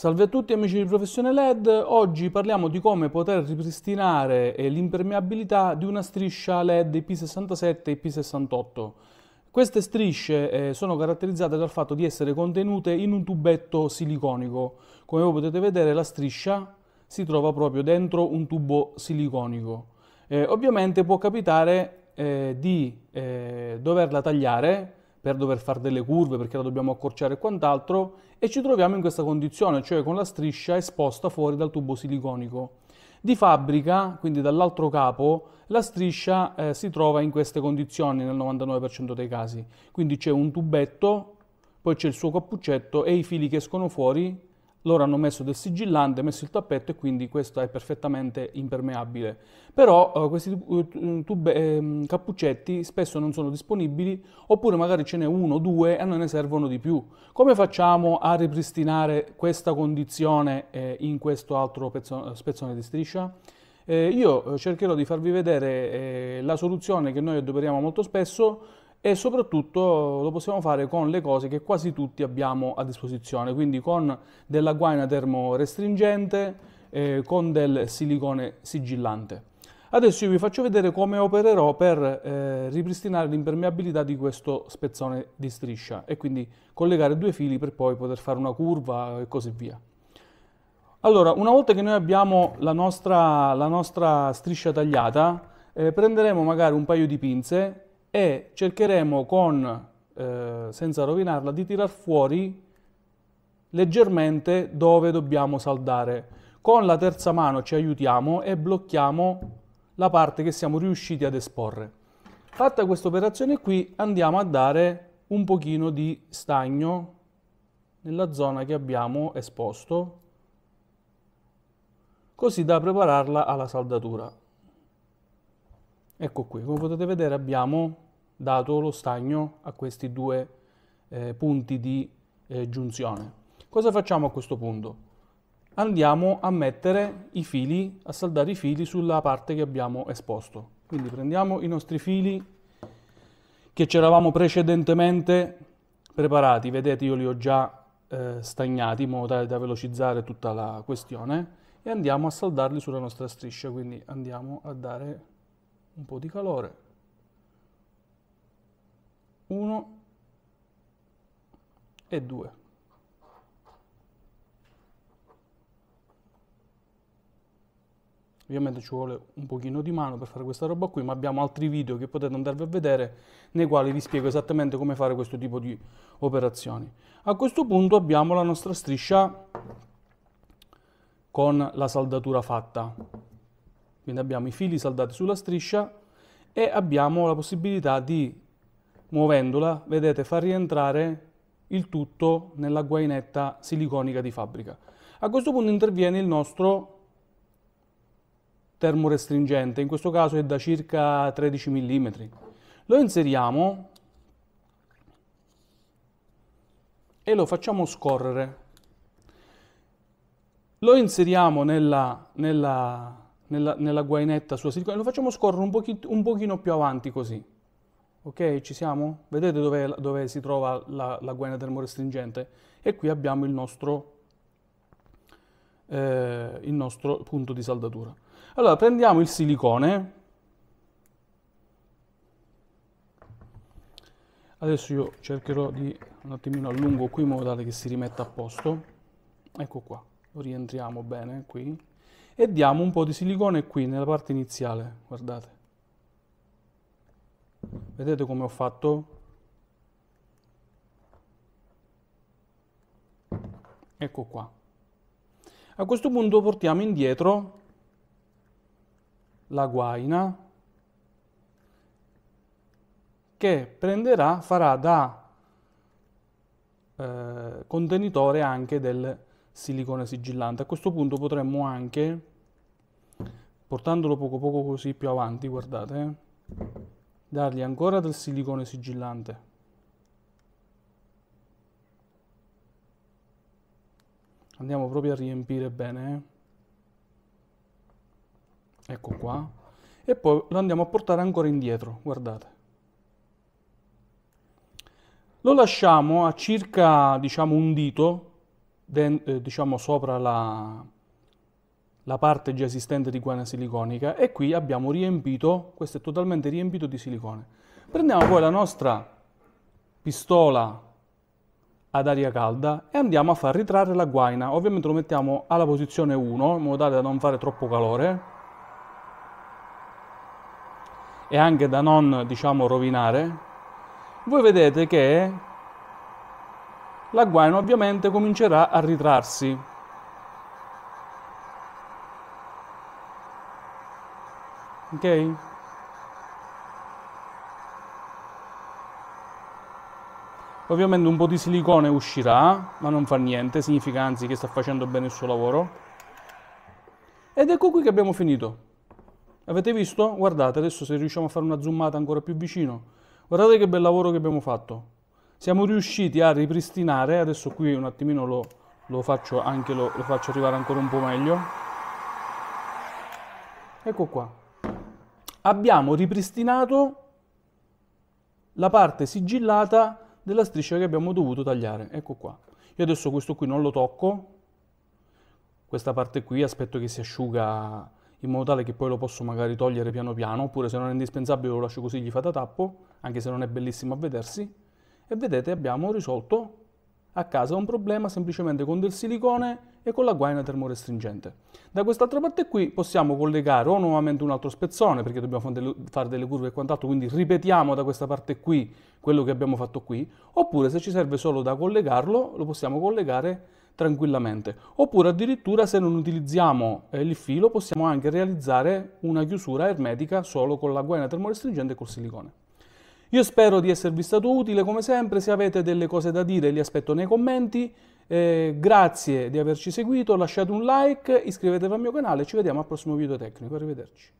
Salve a tutti amici di Professione LED, oggi parliamo di come poter ripristinare l'impermeabilità di una striscia LED IP67 e IP68. Queste strisce eh, sono caratterizzate dal fatto di essere contenute in un tubetto siliconico. Come voi potete vedere la striscia si trova proprio dentro un tubo siliconico. Eh, ovviamente può capitare eh, di eh, doverla tagliare per dover fare delle curve perché la dobbiamo accorciare e quant'altro e ci troviamo in questa condizione, cioè con la striscia esposta fuori dal tubo siliconico. Di fabbrica, quindi dall'altro capo, la striscia eh, si trova in queste condizioni nel 99% dei casi. Quindi c'è un tubetto, poi c'è il suo cappuccetto e i fili che escono fuori loro hanno messo del sigillante, messo il tappeto e quindi questo è perfettamente impermeabile. Però eh, questi eh, eh, tube, eh, cappuccetti spesso non sono disponibili oppure magari ce n'è uno o due e non ne servono di più. Come facciamo a ripristinare questa condizione eh, in questo altro pezzo, eh, spezzone di striscia? io cercherò di farvi vedere la soluzione che noi adoperiamo molto spesso e soprattutto lo possiamo fare con le cose che quasi tutti abbiamo a disposizione, quindi con della guaina termorestringente, eh, con del silicone sigillante. Adesso io vi faccio vedere come opererò per eh, ripristinare l'impermeabilità di questo spezzone di striscia e quindi collegare due fili per poi poter fare una curva e così via. Allora, una volta che noi abbiamo la nostra, la nostra striscia tagliata, eh, prenderemo magari un paio di pinze e cercheremo con, eh, senza rovinarla, di tirar fuori leggermente dove dobbiamo saldare. Con la terza mano ci aiutiamo e blocchiamo la parte che siamo riusciti ad esporre. Fatta questa operazione qui andiamo a dare un pochino di stagno nella zona che abbiamo esposto, così da prepararla alla saldatura. Ecco qui, come potete vedere abbiamo dato lo stagno a questi due eh, punti di eh, giunzione. Cosa facciamo a questo punto? Andiamo a mettere i fili, a saldare i fili sulla parte che abbiamo esposto. Quindi prendiamo i nostri fili che c'eravamo precedentemente preparati, vedete io li ho già eh, stagnati in modo tale da velocizzare tutta la questione e andiamo a saldarli sulla nostra striscia, quindi andiamo a dare un po' di calore, 1 e 2. Ovviamente ci vuole un pochino di mano per fare questa roba qui, ma abbiamo altri video che potete andarvi a vedere nei quali vi spiego esattamente come fare questo tipo di operazioni. A questo punto abbiamo la nostra striscia con la saldatura fatta. Quindi abbiamo i fili saldati sulla striscia e abbiamo la possibilità di, muovendola, vedete, far rientrare il tutto nella guainetta siliconica di fabbrica. A questo punto interviene il nostro termorestringente, in questo caso è da circa 13 mm. Lo inseriamo e lo facciamo scorrere. Lo inseriamo nella, nella nella, nella guainetta sulla silicone, lo facciamo scorrere un, pochi, un pochino più avanti così. Ok, ci siamo? Vedete dove, dove si trova la, la guaina termorestringente? E qui abbiamo il nostro, eh, il nostro punto di saldatura. Allora, prendiamo il silicone. Adesso io cercherò di un attimino allungo qui in modo tale che si rimetta a posto. Ecco qua, lo rientriamo bene qui e diamo un po' di silicone qui nella parte iniziale, guardate. Vedete come ho fatto? Ecco qua. A questo punto portiamo indietro la guaina che prenderà, farà da eh, contenitore anche del silicone sigillante. A questo punto potremmo anche, portandolo poco poco così più avanti, guardate, eh, dargli ancora del silicone sigillante. Andiamo proprio a riempire bene. Eh. Ecco qua. E poi lo andiamo a portare ancora indietro, guardate. Lo lasciamo a circa, diciamo, un dito den, eh, diciamo sopra la, la parte già esistente di guaina siliconica e qui abbiamo riempito, questo è totalmente riempito di silicone. Prendiamo poi la nostra pistola ad aria calda e andiamo a far ritrarre la guaina. Ovviamente lo mettiamo alla posizione 1 in modo tale da non fare troppo calore e anche da non diciamo rovinare. Voi vedete che la guaina ovviamente comincerà a ritrarsi. Ok? Ovviamente un po' di silicone uscirà, ma non fa niente, significa anzi che sta facendo bene il suo lavoro. Ed ecco qui che abbiamo finito. Avete visto? Guardate, adesso se riusciamo a fare una zoomata ancora più vicino. Guardate che bel lavoro che abbiamo fatto siamo riusciti a ripristinare, adesso qui un attimino lo, lo faccio, anche, lo, lo faccio arrivare ancora un po' meglio. Ecco qua. Abbiamo ripristinato la parte sigillata della striscia che abbiamo dovuto tagliare. Ecco qua. Io adesso questo qui non lo tocco, questa parte qui aspetto che si asciuga in modo tale che poi lo posso magari togliere piano piano, oppure se non è indispensabile lo lascio così, gli fa da tappo, anche se non è bellissimo a vedersi e vedete abbiamo risolto a casa un problema semplicemente con del silicone e con la guaina termorestringente. Da quest'altra parte qui possiamo collegare o nuovamente un altro spezzone perché dobbiamo fare delle curve e quant'altro, quindi ripetiamo da questa parte qui quello che abbiamo fatto qui, oppure se ci serve solo da collegarlo lo possiamo collegare tranquillamente. Oppure addirittura se non utilizziamo eh, il filo possiamo anche realizzare una chiusura ermetica solo con la guaina termorestringente e col silicone. Io spero di esservi stato utile, come sempre, se avete delle cose da dire li aspetto nei commenti. Eh, grazie di averci seguito, lasciate un like, iscrivetevi al mio canale, ci vediamo al prossimo video tecnico, arrivederci.